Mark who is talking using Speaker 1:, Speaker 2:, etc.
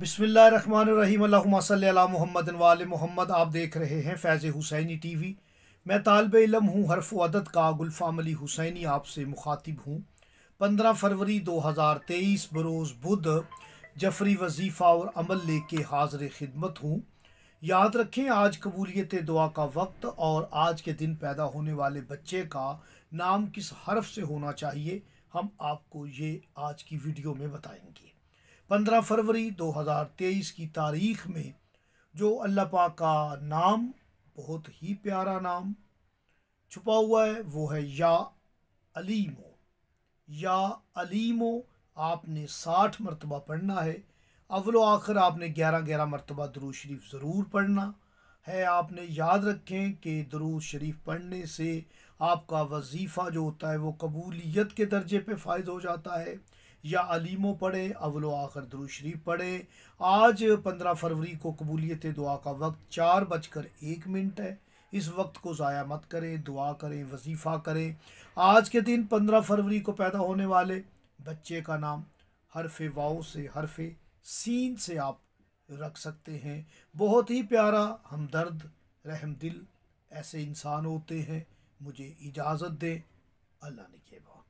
Speaker 1: बिसमीम्ला मोहम्मद मोहम्मद आप देख रहे हैं फैज़ हुसैनी टी वी मैं तालब इलम हूँ हरफ अदद का गुलफाम अली हुसैनी आपसे मुखातिब हूँ पंद्रह फरवरी दो हज़ार तेईस बरोज़ बुध जफरी वजीफ़ा और अमल ले के हाजिर खिदमत हूँ याद रखें आज कबूलियत दुआ का वक्त और आज के दिन पैदा होने वाले बच्चे का नाम किस हरफ से होना चाहिए हम आपको ये आज की वीडियो में बताएंगे 15 फरवरी 2023 की तारीख में जो अल्लाह पाक का नाम बहुत ही प्यारा नाम छुपा हुआ है वो है या अलीमो या अलीमो आपने साठ मरतबा पढ़ना है अवलो आखिर आपने ग्यारह ग्यारह मरतबा दरू शरीफ ज़रूर पढ़ना है आपने याद रखें कि दरूद शरीफ पढ़ने से आपका वजीफ़ा जो होता है वो कबूलियत के दर्जे पे फायद हो जाता है या अलीमों पढ़े अवल आखिर दरूद शरीफ पढ़े आज पंद्रह फरवरी को कबूलियत दुआ का वक्त चार बजकर एक मिनट है इस वक्त को ज़ाया मत करें दुआ करें वजीफ़ा करें आज के दिन पंद्रह फरवरी को पैदा होने वाले बच्चे का नाम हरफ वाओ से हरफ सीन से आप रख सकते हैं बहुत ही प्यारा हमदर्द रहम दिल ऐसे इंसान होते हैं मुझे इजाज़त दें अल्लाह ने के बाद